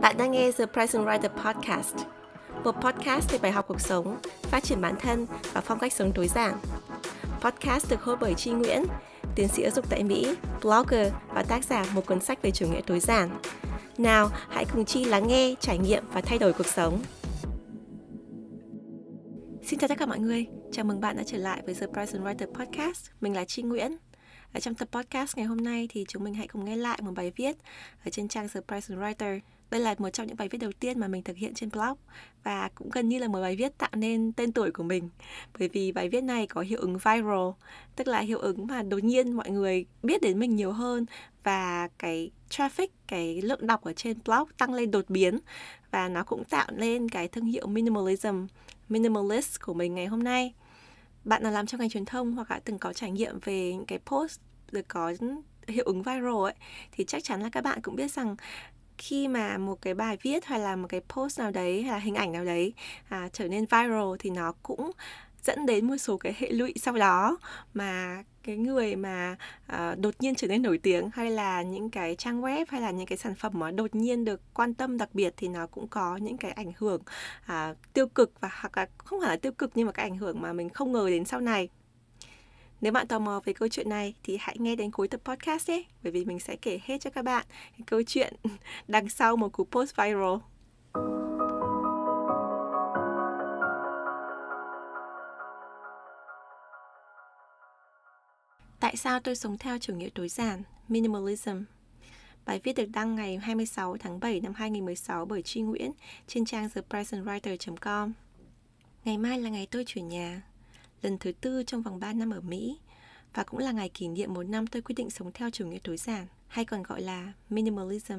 Bạn đang nghe The Present Writer Podcast, một podcast về bài học cuộc sống, phát triển bản thân và phong cách sống tối giản. Podcast được host bởi Chi Nguyễn, tiến sĩ giáo dục tại Mỹ, blogger và tác giả một cuốn sách về chủ nghĩa tối giản. Nào, hãy cùng Chi lắng nghe, trải nghiệm và thay đổi cuộc sống. Xin chào tất cả mọi người, chào mừng bạn đã trở lại với The Present Writer Podcast. Mình là Chi Nguyễn, ở trong tập podcast ngày hôm nay thì chúng mình hãy cùng nghe lại một bài viết ở trên trang The and Writer. Đây là một trong những bài viết đầu tiên mà mình thực hiện trên blog và cũng gần như là một bài viết tạo nên tên tuổi của mình bởi vì bài viết này có hiệu ứng viral, tức là hiệu ứng mà đột nhiên mọi người biết đến mình nhiều hơn và cái traffic, cái lượng đọc ở trên blog tăng lên đột biến và nó cũng tạo lên cái thương hiệu minimalism, minimalist của mình ngày hôm nay bạn nào làm trong ngành truyền thông hoặc đã từng có trải nghiệm về những cái post rồi có hiệu ứng viral ấy thì chắc chắn là các bạn cũng biết rằng khi mà một cái bài viết hay là một cái post nào đấy hay là hình ảnh nào đấy à, trở nên viral thì nó cũng dẫn đến một số cái hệ lụy sau đó mà cái người mà uh, đột nhiên trở nên nổi tiếng hay là những cái trang web hay là những cái sản phẩm mà đột nhiên được quan tâm đặc biệt thì nó cũng có những cái ảnh hưởng uh, tiêu cực và hoặc là không phải là tiêu cực nhưng mà cái ảnh hưởng mà mình không ngờ đến sau này nếu bạn tò mò về câu chuyện này thì hãy nghe đến cuối tập podcast nhé, bởi vì mình sẽ kể hết cho các bạn câu chuyện đằng sau một cú post viral. Tại sao tôi sống theo chủ nghĩa tối giản, minimalism? Bài viết được đăng ngày 26 tháng 7 năm 2016 bởi Tri Nguyễn trên trang thepresentwriter.com. Ngày mai là ngày tôi chuyển nhà, lần thứ tư trong vòng 3 năm ở Mỹ, và cũng là ngày kỷ niệm một năm tôi quyết định sống theo chủ nghĩa tối giản, hay còn gọi là minimalism.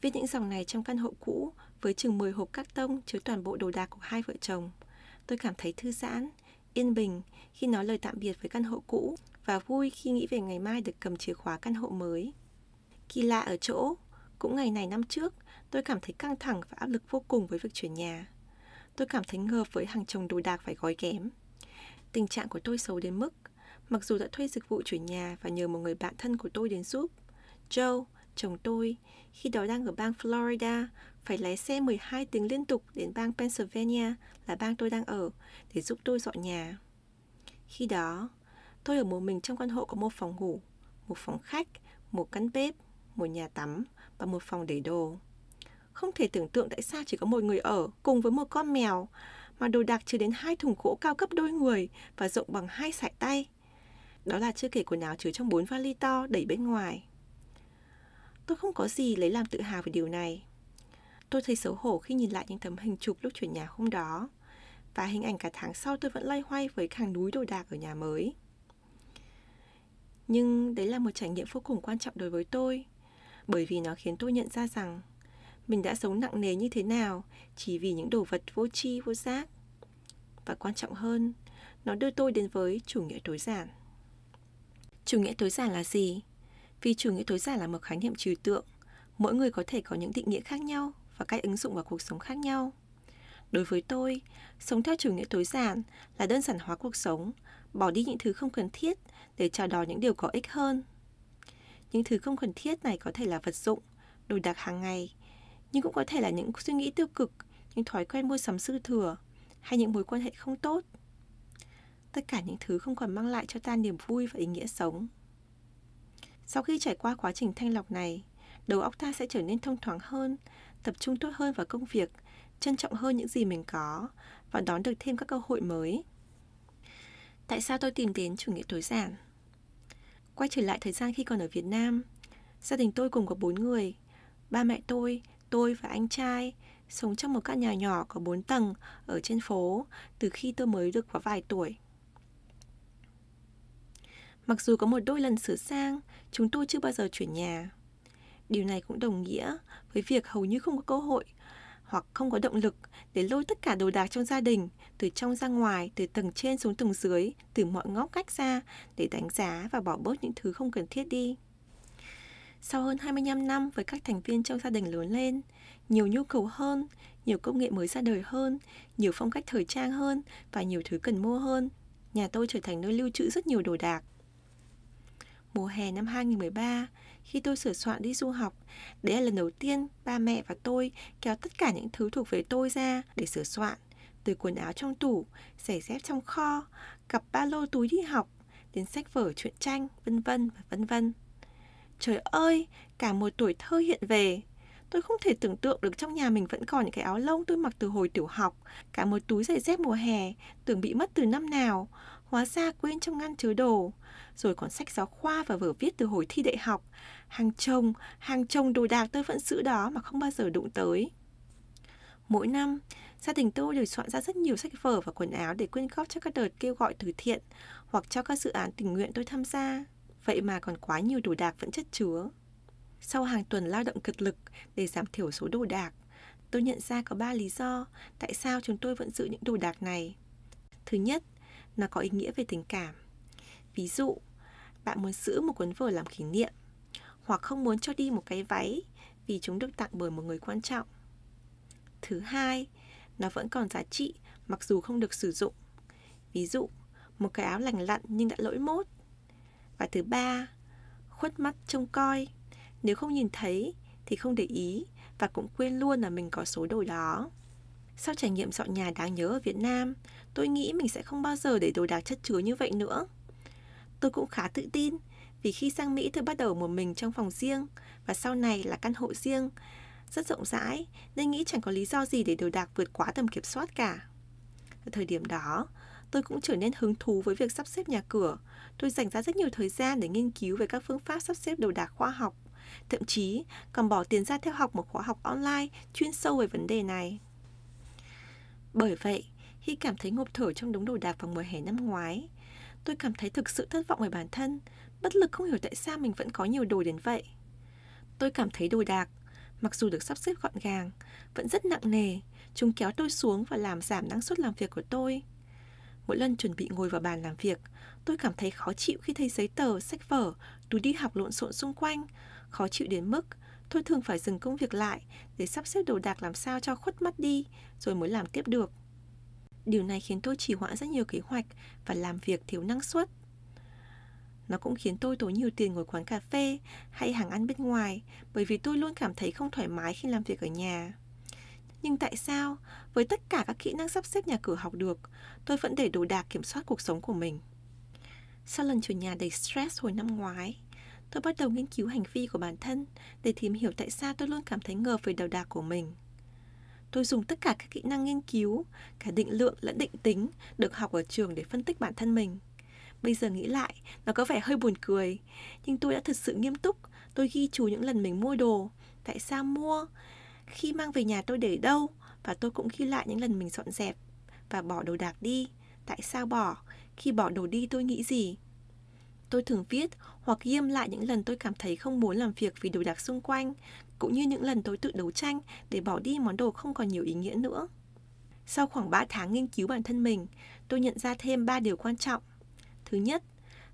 Viết những dòng này trong căn hộ cũ với chừng 10 hộp các tông chứa toàn bộ đồ đạc của hai vợ chồng. Tôi cảm thấy thư giãn, yên bình khi nói lời tạm biệt với căn hộ cũ và vui khi nghĩ về ngày mai được cầm chìa khóa căn hộ mới. Kỳ lạ ở chỗ, cũng ngày này năm trước, tôi cảm thấy căng thẳng và áp lực vô cùng với việc chuyển nhà. Tôi cảm thấy ngợp với hàng chồng đồ đạc phải gói ghém. Tình trạng của tôi xấu đến mức, mặc dù đã thuê dịch vụ chuyển nhà và nhờ một người bạn thân của tôi đến giúp, Joe, chồng tôi, khi đó đang ở bang Florida, phải lái xe 12 tiếng liên tục đến bang Pennsylvania là bang tôi đang ở để giúp tôi dọn nhà. Khi đó, tôi ở một mình trong căn hộ có một phòng ngủ, một phòng khách, một căn bếp, một nhà tắm và một phòng để đồ. Không thể tưởng tượng tại sao chỉ có một người ở cùng với một con mèo mà đồ đạc chứa đến hai thùng gỗ cao cấp đôi người và rộng bằng hai sải tay. Đó là chưa kể quần áo chứa trong bốn vali to đẩy bên ngoài. Tôi không có gì lấy làm tự hào về điều này. Tôi thấy xấu hổ khi nhìn lại những tấm hình chụp lúc chuyển nhà hôm đó và hình ảnh cả tháng sau tôi vẫn loay hoay với hàng núi đồ đạc ở nhà mới. Nhưng đấy là một trải nghiệm vô cùng quan trọng đối với tôi bởi vì nó khiến tôi nhận ra rằng mình đã sống nặng nề như thế nào chỉ vì những đồ vật vô tri vô giác. Và quan trọng hơn, nó đưa tôi đến với chủ nghĩa tối giản. Chủ nghĩa tối giản là gì? Vì chủ nghĩa tối giản là một khái niệm trừu tượng, mỗi người có thể có những định nghĩa khác nhau và cách ứng dụng vào cuộc sống khác nhau. Đối với tôi, sống theo chủ nghĩa tối giản là đơn giản hóa cuộc sống, bỏ đi những thứ không cần thiết để chào đón những điều có ích hơn. Những thứ không cần thiết này có thể là vật dụng, đồ đạc hàng ngày, nhưng cũng có thể là những suy nghĩ tiêu cực, những thói quen mua sắm sư thừa hay những mối quan hệ không tốt. Tất cả những thứ không còn mang lại cho ta niềm vui và ý nghĩa sống. Sau khi trải qua quá trình thanh lọc này, đầu óc ta sẽ trở nên thông thoáng hơn tập trung tốt hơn vào công việc, trân trọng hơn những gì mình có và đón được thêm các cơ hội mới. Tại sao tôi tìm đến chủ nghĩa tối giản? Quay trở lại thời gian khi còn ở Việt Nam, gia đình tôi cùng có bốn người, ba mẹ tôi, tôi và anh trai sống trong một căn nhà nhỏ có bốn tầng ở trên phố từ khi tôi mới được có vài tuổi. Mặc dù có một đôi lần sửa sang, chúng tôi chưa bao giờ chuyển nhà. Điều này cũng đồng nghĩa với việc hầu như không có cơ hội hoặc không có động lực để lôi tất cả đồ đạc trong gia đình từ trong ra ngoài, từ tầng trên xuống tầng dưới, từ mọi ngóc cách ra để đánh giá và bỏ bớt những thứ không cần thiết đi. Sau hơn 25 năm với các thành viên trong gia đình lớn lên, nhiều nhu cầu hơn, nhiều công nghệ mới ra đời hơn, nhiều phong cách thời trang hơn và nhiều thứ cần mua hơn, nhà tôi trở thành nơi lưu trữ rất nhiều đồ đạc. Mùa hè năm 2013, khi tôi sửa soạn đi du học. Đấy là lần đầu tiên ba mẹ và tôi kéo tất cả những thứ thuộc về tôi ra để sửa soạn. Từ quần áo trong tủ, giày dép trong kho, cặp ba lô túi đi học, đến sách vở truyện tranh, vân vân và vân vân. Trời ơi, cả một tuổi thơ hiện về. Tôi không thể tưởng tượng được trong nhà mình vẫn còn những cái áo lông tôi mặc từ hồi tiểu học, cả một túi giày dép mùa hè, tưởng bị mất từ năm nào hóa ra quên trong ngăn chứa đồ, rồi còn sách giáo khoa và vở viết từ hồi thi đại học. Hàng chồng, hàng chồng đồ đạc tôi vẫn giữ đó mà không bao giờ đụng tới. Mỗi năm, gia đình tôi đều soạn ra rất nhiều sách vở và quần áo để quyên góp cho các đợt kêu gọi từ thiện hoặc cho các dự án tình nguyện tôi tham gia. Vậy mà còn quá nhiều đồ đạc vẫn chất chứa. Sau hàng tuần lao động cực lực để giảm thiểu số đồ đạc, tôi nhận ra có 3 lý do tại sao chúng tôi vẫn giữ những đồ đạc này. Thứ nhất, nó có ý nghĩa về tình cảm. Ví dụ, bạn muốn giữ một cuốn vở làm kỷ niệm hoặc không muốn cho đi một cái váy vì chúng được tặng bởi một người quan trọng. Thứ hai, nó vẫn còn giá trị mặc dù không được sử dụng. Ví dụ, một cái áo lành lặn nhưng đã lỗi mốt. Và thứ ba, khuất mắt trông coi. Nếu không nhìn thấy thì không để ý và cũng quên luôn là mình có số đồ đó. Sau trải nghiệm dọn nhà đáng nhớ ở Việt Nam, tôi nghĩ mình sẽ không bao giờ để đồ đạc chất chứa như vậy nữa. Tôi cũng khá tự tin vì khi sang Mỹ tôi bắt đầu một mình trong phòng riêng và sau này là căn hộ riêng, rất rộng rãi nên nghĩ chẳng có lý do gì để đồ đạc vượt quá tầm kiểm soát cả. Ở thời điểm đó, tôi cũng trở nên hứng thú với việc sắp xếp nhà cửa. Tôi dành ra rất nhiều thời gian để nghiên cứu về các phương pháp sắp xếp đồ đạc khoa học, thậm chí còn bỏ tiền ra theo học một khóa học online chuyên sâu về vấn đề này. Bởi vậy, khi cảm thấy ngộp thở trong đống đồ đạc vào mùa hè năm ngoái, tôi cảm thấy thực sự thất vọng về bản thân, bất lực không hiểu tại sao mình vẫn có nhiều đồ đến vậy. Tôi cảm thấy đồ đạc, mặc dù được sắp xếp gọn gàng, vẫn rất nặng nề, chúng kéo tôi xuống và làm giảm năng suất làm việc của tôi. Mỗi lần chuẩn bị ngồi vào bàn làm việc, tôi cảm thấy khó chịu khi thấy giấy tờ, sách vở, túi đi học lộn xộn xung quanh, khó chịu đến mức Tôi thường phải dừng công việc lại để sắp xếp đồ đạc làm sao cho khuất mắt đi rồi mới làm tiếp được. Điều này khiến tôi trì hoãn rất nhiều kế hoạch và làm việc thiếu năng suất. Nó cũng khiến tôi tốn nhiều tiền ngồi quán cà phê hay hàng ăn bên ngoài bởi vì tôi luôn cảm thấy không thoải mái khi làm việc ở nhà. Nhưng tại sao, với tất cả các kỹ năng sắp xếp nhà cửa học được, tôi vẫn để đồ đạc kiểm soát cuộc sống của mình? Sau lần chủ nhà đầy stress hồi năm ngoái, tôi bắt đầu nghiên cứu hành vi của bản thân để tìm hiểu tại sao tôi luôn cảm thấy ngờ về đầu đạc của mình. Tôi dùng tất cả các kỹ năng nghiên cứu, cả định lượng lẫn định tính được học ở trường để phân tích bản thân mình. Bây giờ nghĩ lại, nó có vẻ hơi buồn cười, nhưng tôi đã thật sự nghiêm túc, tôi ghi chú những lần mình mua đồ, tại sao mua, khi mang về nhà tôi để đâu, và tôi cũng ghi lại những lần mình dọn dẹp và bỏ đồ đạc đi, tại sao bỏ, khi bỏ đồ đi tôi nghĩ gì, Tôi thường viết hoặc ghiêm lại những lần tôi cảm thấy không muốn làm việc vì đồ đạc xung quanh, cũng như những lần tôi tự đấu tranh để bỏ đi món đồ không còn nhiều ý nghĩa nữa. Sau khoảng 3 tháng nghiên cứu bản thân mình, tôi nhận ra thêm 3 điều quan trọng. Thứ nhất,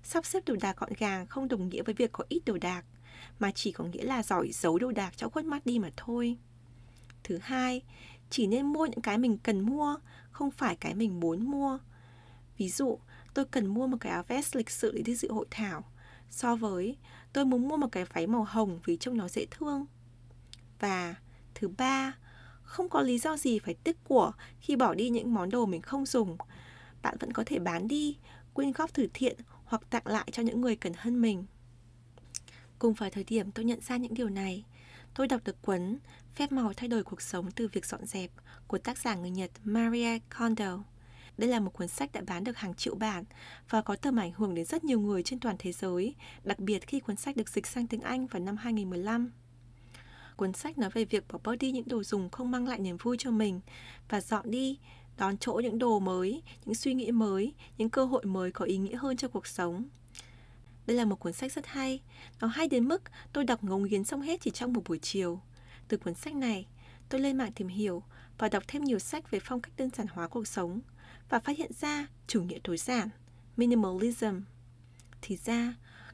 sắp xếp đồ đạc gọn gàng không đồng nghĩa với việc có ít đồ đạc, mà chỉ có nghĩa là giỏi giấu đồ đạc cho khuất mắt đi mà thôi. Thứ hai, chỉ nên mua những cái mình cần mua, không phải cái mình muốn mua. Ví dụ, tôi cần mua một cái áo vest lịch sự để đi dự hội thảo so với tôi muốn mua một cái váy màu hồng vì trông nó dễ thương. Và thứ ba, không có lý do gì phải tiếc của khi bỏ đi những món đồ mình không dùng. Bạn vẫn có thể bán đi, quyên góp từ thiện hoặc tặng lại cho những người cần hơn mình. Cùng vào thời điểm tôi nhận ra những điều này, tôi đọc được cuốn Phép màu thay đổi cuộc sống từ việc dọn dẹp của tác giả người Nhật Maria Kondo. Đây là một cuốn sách đã bán được hàng triệu bản và có tầm ảnh hưởng đến rất nhiều người trên toàn thế giới, đặc biệt khi cuốn sách được dịch sang tiếng Anh vào năm 2015. Cuốn sách nói về việc bỏ bớt đi những đồ dùng không mang lại niềm vui cho mình và dọn đi, đón chỗ những đồ mới, những suy nghĩ mới, những cơ hội mới có ý nghĩa hơn cho cuộc sống. Đây là một cuốn sách rất hay. Nó hay đến mức tôi đọc ngấu nghiến xong hết chỉ trong một buổi chiều. Từ cuốn sách này, tôi lên mạng tìm hiểu và đọc thêm nhiều sách về phong cách đơn giản hóa cuộc sống – và phát hiện ra chủ nghĩa tối giản, minimalism. Thì ra,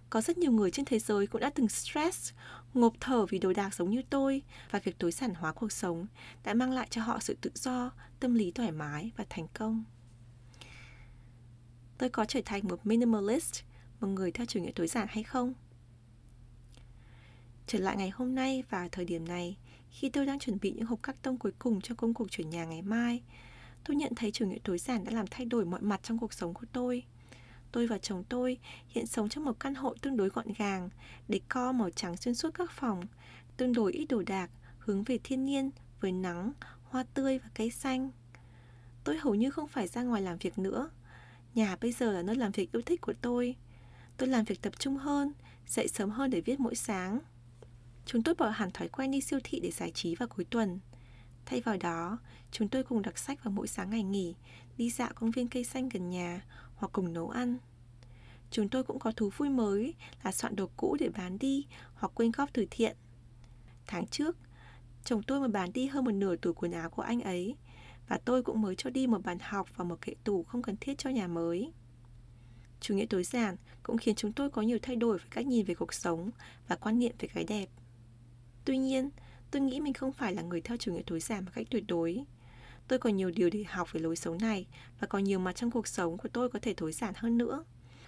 có rất nhiều người trên thế giới cũng đã từng stress, ngộp thở vì đồ đạc giống như tôi và việc tối giản hóa cuộc sống đã mang lại cho họ sự tự do, tâm lý thoải mái và thành công. Tôi có trở thành một minimalist, một người theo chủ nghĩa tối giản hay không? Trở lại ngày hôm nay và thời điểm này, khi tôi đang chuẩn bị những hộp các tông cuối cùng cho công cuộc chuyển nhà ngày mai, Tôi nhận thấy chủ nghĩa tối giản đã làm thay đổi mọi mặt trong cuộc sống của tôi. Tôi và chồng tôi hiện sống trong một căn hộ tương đối gọn gàng, để co màu trắng xuyên suốt các phòng, tương đối ít đồ đạc, hướng về thiên nhiên, với nắng, hoa tươi và cây xanh. Tôi hầu như không phải ra ngoài làm việc nữa. Nhà bây giờ là nơi làm việc yêu thích của tôi. Tôi làm việc tập trung hơn, dậy sớm hơn để viết mỗi sáng. Chúng tôi bỏ hẳn thói quen đi siêu thị để giải trí vào cuối tuần. Thay vào đó, chúng tôi cùng đọc sách vào mỗi sáng ngày nghỉ, đi dạo công viên cây xanh gần nhà hoặc cùng nấu ăn. Chúng tôi cũng có thú vui mới là soạn đồ cũ để bán đi hoặc quyên góp từ thiện. Tháng trước, chồng tôi mới bán đi hơn một nửa tủ quần áo của anh ấy và tôi cũng mới cho đi một bàn học và một kệ tủ không cần thiết cho nhà mới. Chủ nghĩa tối giản cũng khiến chúng tôi có nhiều thay đổi về cách nhìn về cuộc sống và quan niệm về cái đẹp. Tuy nhiên, Tôi nghĩ mình không phải là người theo chủ nghĩa tối giản một cách tuyệt đối. Tôi còn nhiều điều để học về lối sống này và còn nhiều mặt trong cuộc sống của tôi có thể tối giản hơn nữa.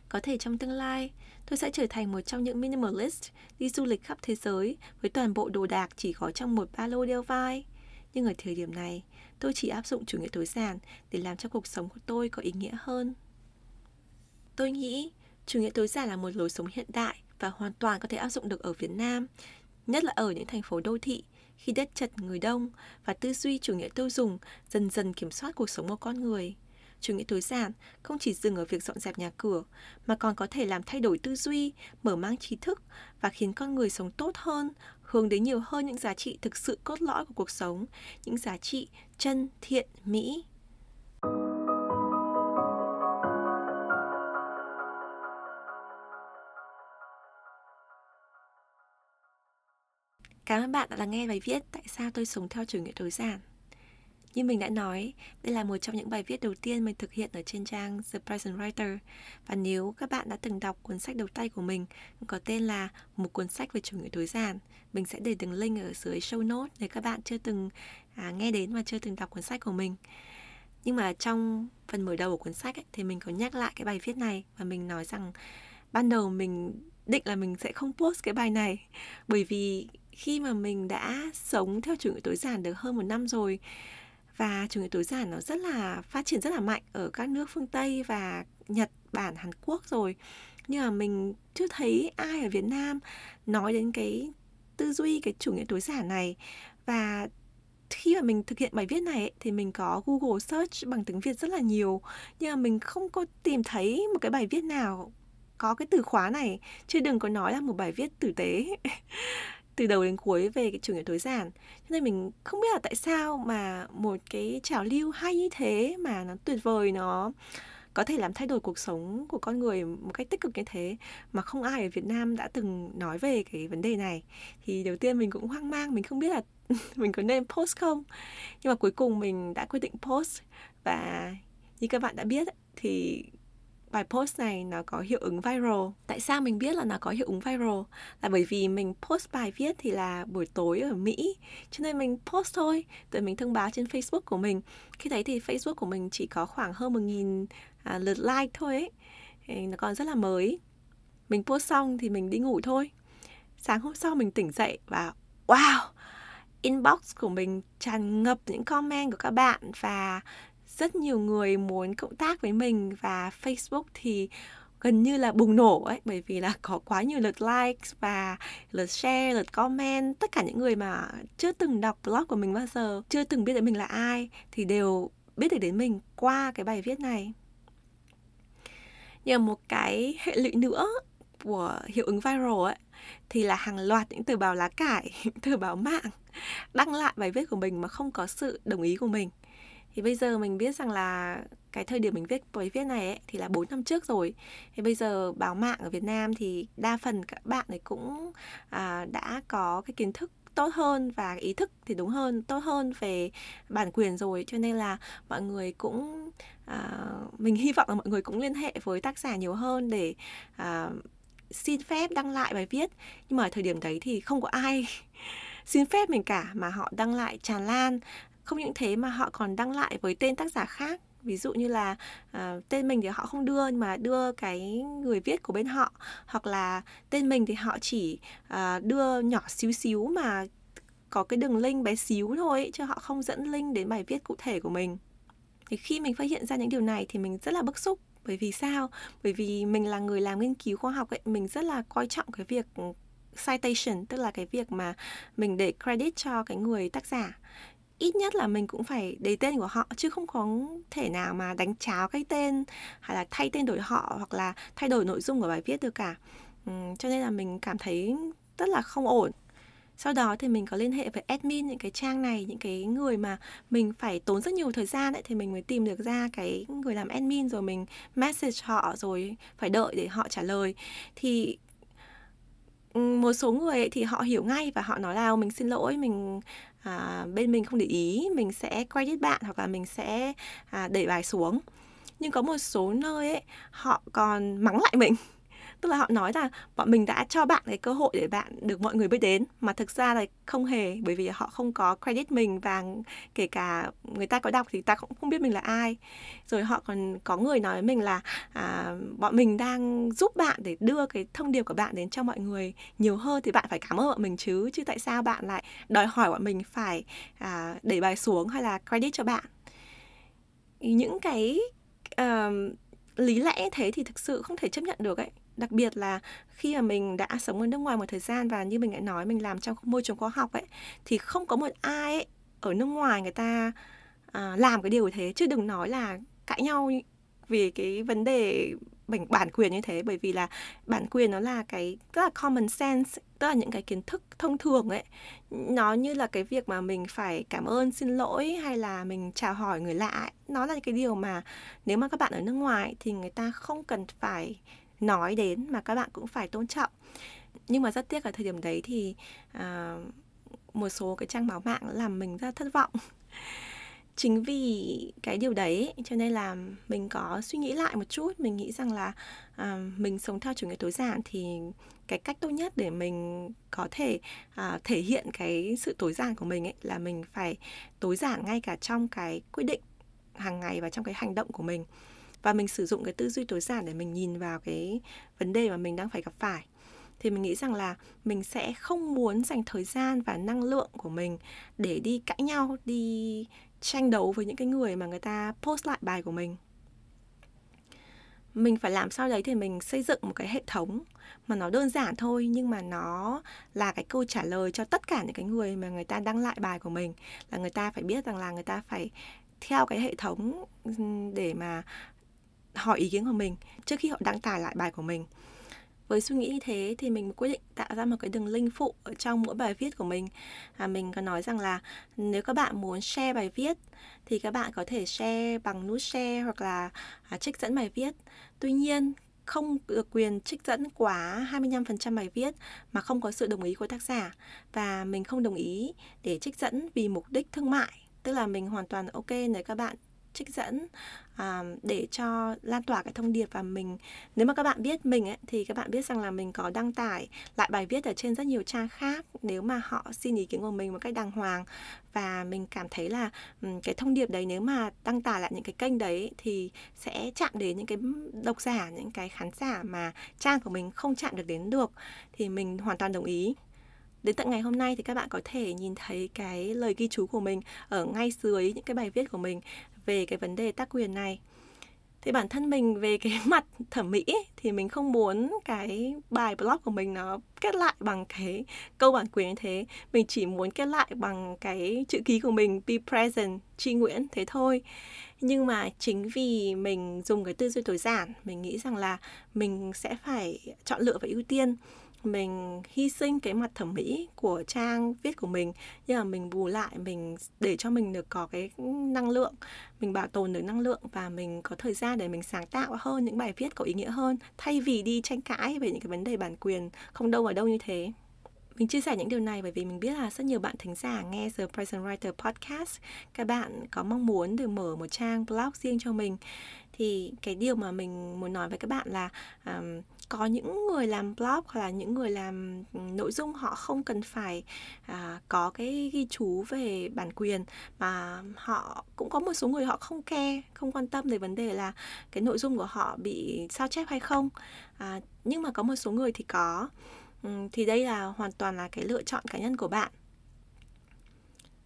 Có thể trong tương lai, tôi sẽ trở thành một trong những minimalist đi du lịch khắp thế giới với toàn bộ đồ đạc chỉ có trong một ba lô đeo vai. Nhưng ở thời điểm này, tôi chỉ áp dụng chủ nghĩa tối giản để làm cho cuộc sống của tôi có ý nghĩa hơn. Tôi nghĩ chủ nghĩa tối giản là một lối sống hiện đại và hoàn toàn có thể áp dụng được ở Việt Nam, nhất là ở những thành phố đô thị khi đất chật người đông và tư duy chủ nghĩa tiêu dùng dần dần kiểm soát cuộc sống của con người. Chủ nghĩa tối giản không chỉ dừng ở việc dọn dẹp nhà cửa mà còn có thể làm thay đổi tư duy, mở mang trí thức và khiến con người sống tốt hơn, hướng đến nhiều hơn những giá trị thực sự cốt lõi của cuộc sống, những giá trị chân, thiện, mỹ. Cảm ơn bạn đã lắng nghe bài viết Tại sao tôi sống theo chủ nghĩa tối giản. Như mình đã nói, đây là một trong những bài viết đầu tiên mình thực hiện ở trên trang The Present Writer. Và nếu các bạn đã từng đọc cuốn sách đầu tay của mình có tên là Một cuốn sách về chủ nghĩa tối giản, mình sẽ để đường link ở dưới show note nếu các bạn chưa từng à, nghe đến và chưa từng đọc cuốn sách của mình. Nhưng mà trong phần mở đầu của cuốn sách ấy, thì mình có nhắc lại cái bài viết này và mình nói rằng ban đầu mình định là mình sẽ không post cái bài này bởi vì khi mà mình đã sống theo chủ nghĩa tối giản được hơn một năm rồi và chủ nghĩa tối giản nó rất là phát triển rất là mạnh ở các nước phương Tây và Nhật Bản Hàn Quốc rồi nhưng mà mình chưa thấy ai ở Việt Nam nói đến cái tư duy cái chủ nghĩa tối giản này và khi mà mình thực hiện bài viết này ấy, thì mình có Google search bằng tiếng Việt rất là nhiều nhưng mà mình không có tìm thấy một cái bài viết nào có cái từ khóa này chứ đừng có nói là một bài viết tử tế từ đầu đến cuối về cái chủ nghĩa tối giản cho nên mình không biết là tại sao mà một cái trào lưu hay như thế mà nó tuyệt vời nó có thể làm thay đổi cuộc sống của con người một cách tích cực như thế mà không ai ở Việt Nam đã từng nói về cái vấn đề này thì đầu tiên mình cũng hoang mang mình không biết là mình có nên post không nhưng mà cuối cùng mình đã quyết định post và như các bạn đã biết thì bài post này nó có hiệu ứng viral. Tại sao mình biết là nó có hiệu ứng viral? Là bởi vì mình post bài viết thì là buổi tối ở Mỹ, cho nên mình post thôi, rồi mình thông báo trên Facebook của mình. Khi thấy thì Facebook của mình chỉ có khoảng hơn 1.000 à, lượt like thôi ấy. nó còn rất là mới. Mình post xong thì mình đi ngủ thôi. Sáng hôm sau mình tỉnh dậy và wow, inbox của mình tràn ngập những comment của các bạn và rất nhiều người muốn cộng tác với mình và Facebook thì gần như là bùng nổ ấy bởi vì là có quá nhiều lượt like và lượt share, lượt comment, tất cả những người mà chưa từng đọc blog của mình bao giờ, chưa từng biết đến mình là ai thì đều biết được đến mình qua cái bài viết này. nhờ một cái hệ lụy nữa của hiệu ứng viral ấy thì là hàng loạt những tờ báo lá cải, tờ báo mạng đăng lại bài viết của mình mà không có sự đồng ý của mình thì bây giờ mình biết rằng là cái thời điểm mình viết bài viết này ấy, thì là 4 năm trước rồi thì bây giờ báo mạng ở Việt Nam thì đa phần các bạn ấy cũng à, đã có cái kiến thức tốt hơn và ý thức thì đúng hơn tốt hơn về bản quyền rồi cho nên là mọi người cũng à, mình hy vọng là mọi người cũng liên hệ với tác giả nhiều hơn để à, xin phép đăng lại bài viết nhưng mà ở thời điểm đấy thì không có ai xin phép mình cả mà họ đăng lại tràn lan không những thế mà họ còn đăng lại với tên tác giả khác ví dụ như là à, tên mình thì họ không đưa nhưng mà đưa cái người viết của bên họ hoặc là tên mình thì họ chỉ à, đưa nhỏ xíu xíu mà có cái đường link bé xíu thôi ấy, chứ họ không dẫn link đến bài viết cụ thể của mình thì khi mình phát hiện ra những điều này thì mình rất là bức xúc bởi vì sao bởi vì mình là người làm nghiên cứu khoa học ấy mình rất là coi trọng cái việc citation tức là cái việc mà mình để credit cho cái người tác giả ít nhất là mình cũng phải đầy tên của họ chứ không có thể nào mà đánh cháo cái tên hay là thay tên đổi họ hoặc là thay đổi nội dung của bài viết được cả ừ, cho nên là mình cảm thấy rất là không ổn sau đó thì mình có liên hệ với admin những cái trang này những cái người mà mình phải tốn rất nhiều thời gian đấy thì mình mới tìm được ra cái người làm admin rồi mình message họ rồi phải đợi để họ trả lời thì một số người ấy thì họ hiểu ngay và họ nói là mình xin lỗi mình à, bên mình không để ý mình sẽ quay credit bạn hoặc là mình sẽ à, đẩy bài xuống nhưng có một số nơi ấy họ còn mắng lại mình tức là họ nói là bọn mình đã cho bạn cái cơ hội để bạn được mọi người biết đến mà thực ra là không hề bởi vì họ không có credit mình và kể cả người ta có đọc thì ta cũng không biết mình là ai rồi họ còn có người nói với mình là à, bọn mình đang giúp bạn để đưa cái thông điệp của bạn đến cho mọi người nhiều hơn thì bạn phải cảm ơn bọn mình chứ chứ tại sao bạn lại đòi hỏi bọn mình phải à, đẩy bài xuống hay là credit cho bạn những cái uh, lý lẽ thế thì thực sự không thể chấp nhận được ấy đặc biệt là khi mà mình đã sống ở nước ngoài một thời gian và như mình đã nói mình làm trong môi trường khoa học ấy thì không có một ai ấy, ở nước ngoài người ta à, làm cái điều thế chứ đừng nói là cãi nhau vì cái vấn đề bản bản quyền như thế bởi vì là bản quyền nó là cái tức là common sense tức là những cái kiến thức thông thường ấy nó như là cái việc mà mình phải cảm ơn xin lỗi hay là mình chào hỏi người lạ ấy. nó là cái điều mà nếu mà các bạn ở nước ngoài thì người ta không cần phải nói đến mà các bạn cũng phải tôn trọng nhưng mà rất tiếc ở thời điểm đấy thì à, một số cái trang báo mạng làm mình rất thất vọng chính vì cái điều đấy cho nên là mình có suy nghĩ lại một chút mình nghĩ rằng là à, mình sống theo chủ nghĩa tối giản thì cái cách tốt nhất để mình có thể à, thể hiện cái sự tối giản của mình ấy là mình phải tối giản ngay cả trong cái quy định hàng ngày và trong cái hành động của mình và mình sử dụng cái tư duy tối giản để mình nhìn vào cái vấn đề mà mình đang phải gặp phải thì mình nghĩ rằng là mình sẽ không muốn dành thời gian và năng lượng của mình để đi cãi nhau đi tranh đấu với những cái người mà người ta post lại bài của mình mình phải làm sao đấy thì mình xây dựng một cái hệ thống mà nó đơn giản thôi nhưng mà nó là cái câu trả lời cho tất cả những cái người mà người ta đăng lại bài của mình là người ta phải biết rằng là người ta phải theo cái hệ thống để mà hỏi ý kiến của mình trước khi họ đăng tải lại bài của mình với suy nghĩ như thế thì mình quyết định tạo ra một cái đường link phụ ở trong mỗi bài viết của mình à, mình có nói rằng là nếu các bạn muốn share bài viết thì các bạn có thể share bằng nút share hoặc là à, trích dẫn bài viết tuy nhiên không được quyền trích dẫn quá 25% bài viết mà không có sự đồng ý của tác giả và mình không đồng ý để trích dẫn vì mục đích thương mại tức là mình hoàn toàn ok nếu các bạn trích dẫn À, để cho lan tỏa cái thông điệp và mình nếu mà các bạn biết mình ấy, thì các bạn biết rằng là mình có đăng tải lại bài viết ở trên rất nhiều trang khác nếu mà họ xin ý kiến của mình một cách đàng hoàng và mình cảm thấy là ừ, cái thông điệp đấy nếu mà đăng tải lại những cái kênh đấy thì sẽ chạm đến những cái độc giả những cái khán giả mà trang của mình không chạm được đến được thì mình hoàn toàn đồng ý đến tận ngày hôm nay thì các bạn có thể nhìn thấy cái lời ghi chú của mình ở ngay dưới những cái bài viết của mình về cái vấn đề tác quyền này thì bản thân mình về cái mặt thẩm mỹ thì mình không muốn cái bài blog của mình nó kết lại bằng cái câu bản quyền như thế mình chỉ muốn kết lại bằng cái chữ ký của mình be present chi nguyễn thế thôi nhưng mà chính vì mình dùng cái tư duy tối giản mình nghĩ rằng là mình sẽ phải chọn lựa và ưu tiên mình hy sinh cái mặt thẩm mỹ của trang viết của mình nhưng mà mình bù lại mình để cho mình được có cái năng lượng mình bảo tồn được năng lượng và mình có thời gian để mình sáng tạo hơn những bài viết có ý nghĩa hơn thay vì đi tranh cãi về những cái vấn đề bản quyền không đâu ở đâu như thế mình chia sẻ những điều này bởi vì mình biết là rất nhiều bạn thính giả nghe The Present Writer Podcast các bạn có mong muốn được mở một trang blog riêng cho mình thì cái điều mà mình muốn nói với các bạn là um, có những người làm blog hoặc là những người làm nội dung họ không cần phải à, có cái ghi chú về bản quyền mà họ cũng có một số người họ không care không quan tâm về vấn đề là cái nội dung của họ bị sao chép hay không à, nhưng mà có một số người thì có thì đây là hoàn toàn là cái lựa chọn cá nhân của bạn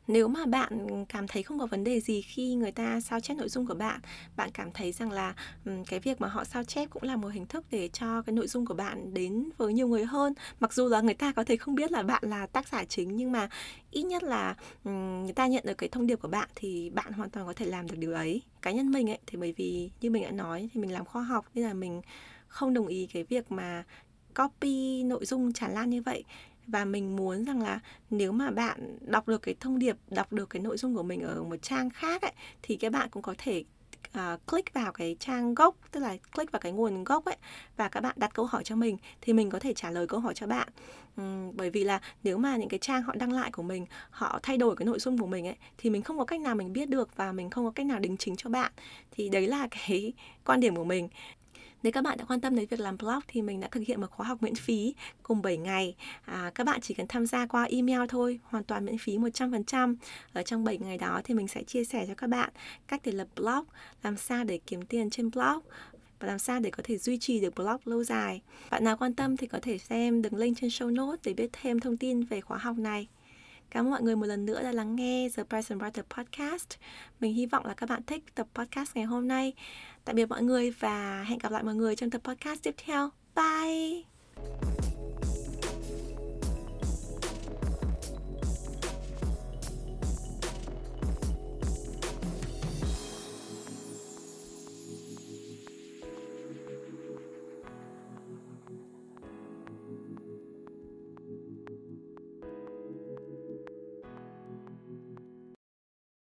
nếu mà bạn cảm thấy không có vấn đề gì khi người ta sao chép nội dung của bạn bạn cảm thấy rằng là cái việc mà họ sao chép cũng là một hình thức để cho cái nội dung của bạn đến với nhiều người hơn mặc dù là người ta có thể không biết là bạn là tác giả chính nhưng mà ít nhất là người ta nhận được cái thông điệp của bạn thì bạn hoàn toàn có thể làm được điều ấy cá nhân mình ấy thì bởi vì như mình đã nói thì mình làm khoa học nên là mình không đồng ý cái việc mà copy nội dung tràn lan như vậy và mình muốn rằng là nếu mà bạn đọc được cái thông điệp đọc được cái nội dung của mình ở một trang khác ấy, thì các bạn cũng có thể uh, click vào cái trang gốc tức là click vào cái nguồn gốc ấy và các bạn đặt câu hỏi cho mình thì mình có thể trả lời câu hỏi cho bạn uhm, bởi vì là nếu mà những cái trang họ đăng lại của mình họ thay đổi cái nội dung của mình ấy thì mình không có cách nào mình biết được và mình không có cách nào đính chính cho bạn thì đấy là cái quan điểm của mình nếu các bạn đã quan tâm đến việc làm blog thì mình đã thực hiện một khóa học miễn phí cùng 7 ngày. À, các bạn chỉ cần tham gia qua email thôi, hoàn toàn miễn phí 100%. Ở trong 7 ngày đó thì mình sẽ chia sẻ cho các bạn cách để lập blog, làm sao để kiếm tiền trên blog và làm sao để có thể duy trì được blog lâu dài. Bạn nào quan tâm thì có thể xem đường link trên show notes để biết thêm thông tin về khóa học này. Cảm ơn mọi người một lần nữa đã lắng nghe The Present and Writer Podcast. Mình hy vọng là các bạn thích tập podcast ngày hôm nay. Tạm biệt mọi người và hẹn gặp lại mọi người trong tập podcast tiếp theo. Bye!